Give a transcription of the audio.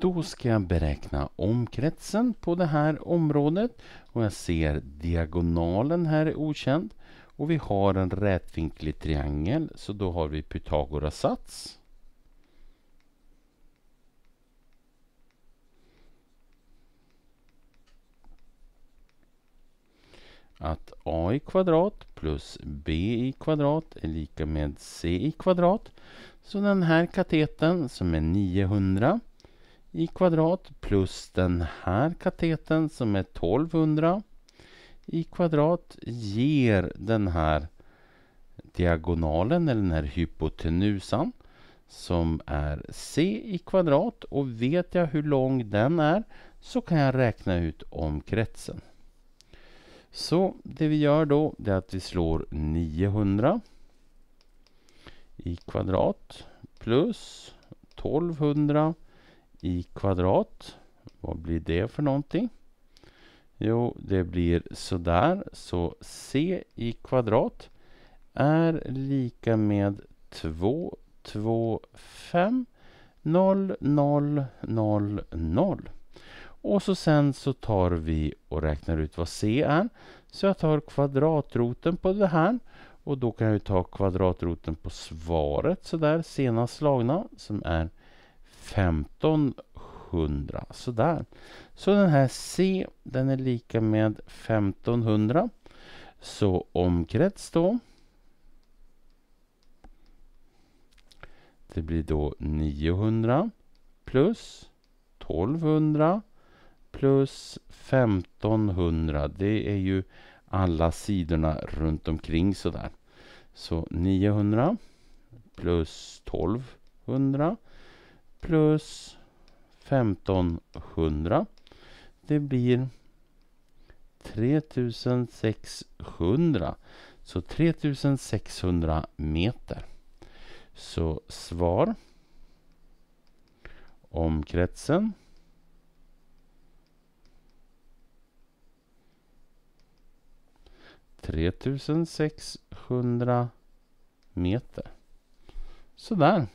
Då ska jag beräkna omkretsen på det här området. Och jag ser diagonalen här är okänd. Och vi har en rätvinklig triangel, så då har vi Pythagoras sats. Att a i kvadrat plus b i kvadrat är lika med c i kvadrat. Så den här kateten som är 900 i kvadrat plus den här katetern som är 1200 i kvadrat ger den här diagonalen eller den här hypotenusan som är c i kvadrat och vet jag hur lång den är så kan jag räkna ut omkretsen. Så det vi gör då är att vi slår 900 i kvadrat plus 1200 i kvadrat. Vad blir det för någonting? Jo, det blir sådär. Så c i kvadrat är lika med 2, 2, 5, 0, 0, 0, 0. Och så sen så tar vi och räknar ut vad c är. Så jag tar kvadratroten på det här. Och då kan jag ta kvadratroten på svaret sådär senast slagna som är 1500. Sådär. Så den här C den är lika med 1500. Så omkrets då. Det blir då 900 plus 1200 plus 1500. Det är ju alla sidorna runt omkring sådär. Så 900 plus 1200 plus 1500. Det blir 3600. Så 3600 meter. Så svar omkretsen tretusen sexhundra meter. Sådär.